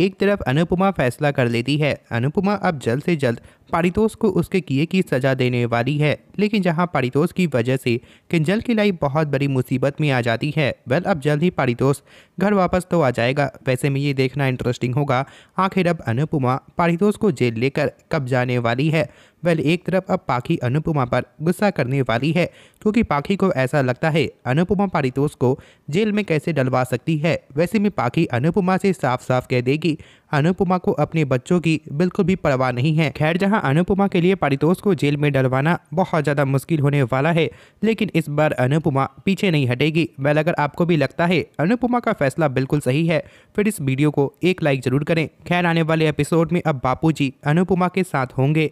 एक तरफ अनुपमा फैसला कर लेती है अनुपमा अब जल्द से जल्द पारितोष को उसके किए की सज़ा देने वाली है लेकिन जहां पारितोष की वजह से किंजल की लाइफ बहुत बड़ी मुसीबत में आ जाती है वेल अब जल्द ही पारितोष घर वापस तो आ जाएगा वैसे में ये देखना इंटरेस्टिंग होगा आखिर अब अनुपमा पारितोष को जेल लेकर कब जाने वाली है वेल एक तरफ अब पाखी अनुपमा पर गुस्सा करने वाली है क्योंकि पाखी को ऐसा लगता है अनुपमा पारितोष को जेल में कैसे डलवा सकती है वैसे में पाखी अनुपमा से साफ साफ कह देगी अनुपमा को अपने बच्चों की बिल्कुल भी परवाह नहीं है खैर जहां अनुपमा के लिए पारितोष को जेल में डलवाना बहुत ज़्यादा मुश्किल होने वाला है लेकिन इस बार अनुपमा पीछे नहीं हटेगी वेल अगर आपको भी लगता है अनुपमा का फैसला बिल्कुल सही है फिर इस वीडियो को एक लाइक ज़रूर करें खैर आने वाले एपिसोड में अब बापू अनुपमा के साथ होंगे